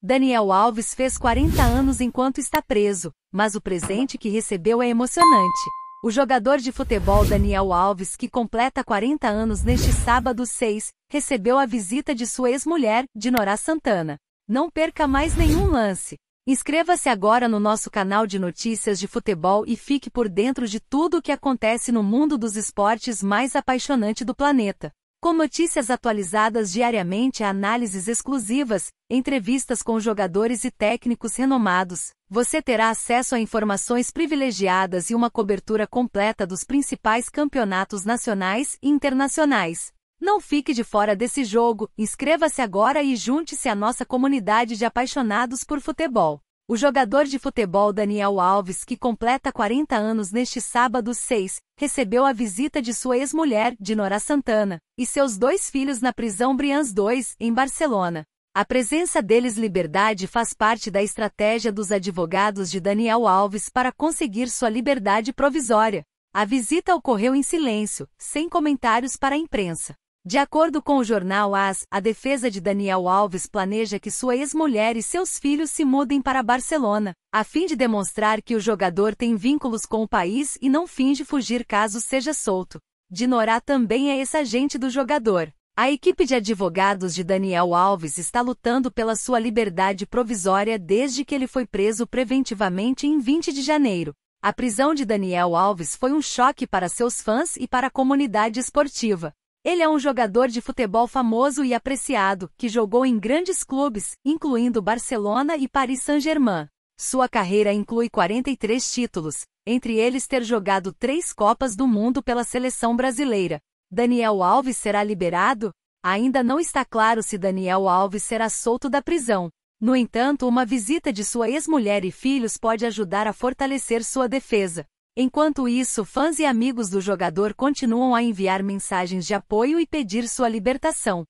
Daniel Alves fez 40 anos enquanto está preso, mas o presente que recebeu é emocionante. O jogador de futebol Daniel Alves, que completa 40 anos neste sábado 6, recebeu a visita de sua ex-mulher, Dinorá Santana. Não perca mais nenhum lance. Inscreva-se agora no nosso canal de notícias de futebol e fique por dentro de tudo o que acontece no mundo dos esportes mais apaixonante do planeta. Com notícias atualizadas diariamente e análises exclusivas, entrevistas com jogadores e técnicos renomados, você terá acesso a informações privilegiadas e uma cobertura completa dos principais campeonatos nacionais e internacionais. Não fique de fora desse jogo, inscreva-se agora e junte-se à nossa comunidade de apaixonados por futebol. O jogador de futebol Daniel Alves, que completa 40 anos neste sábado 6, recebeu a visita de sua ex-mulher, Dinora Santana, e seus dois filhos na prisão Brians 2, em Barcelona. A presença deles liberdade faz parte da estratégia dos advogados de Daniel Alves para conseguir sua liberdade provisória. A visita ocorreu em silêncio, sem comentários para a imprensa. De acordo com o jornal AS, a defesa de Daniel Alves planeja que sua ex-mulher e seus filhos se mudem para Barcelona, a fim de demonstrar que o jogador tem vínculos com o país e não finge fugir caso seja solto. Dinorá também é ex-agente do jogador. A equipe de advogados de Daniel Alves está lutando pela sua liberdade provisória desde que ele foi preso preventivamente em 20 de janeiro. A prisão de Daniel Alves foi um choque para seus fãs e para a comunidade esportiva. Ele é um jogador de futebol famoso e apreciado, que jogou em grandes clubes, incluindo Barcelona e Paris Saint-Germain. Sua carreira inclui 43 títulos, entre eles ter jogado três Copas do Mundo pela seleção brasileira. Daniel Alves será liberado? Ainda não está claro se Daniel Alves será solto da prisão. No entanto, uma visita de sua ex-mulher e filhos pode ajudar a fortalecer sua defesa. Enquanto isso, fãs e amigos do jogador continuam a enviar mensagens de apoio e pedir sua libertação.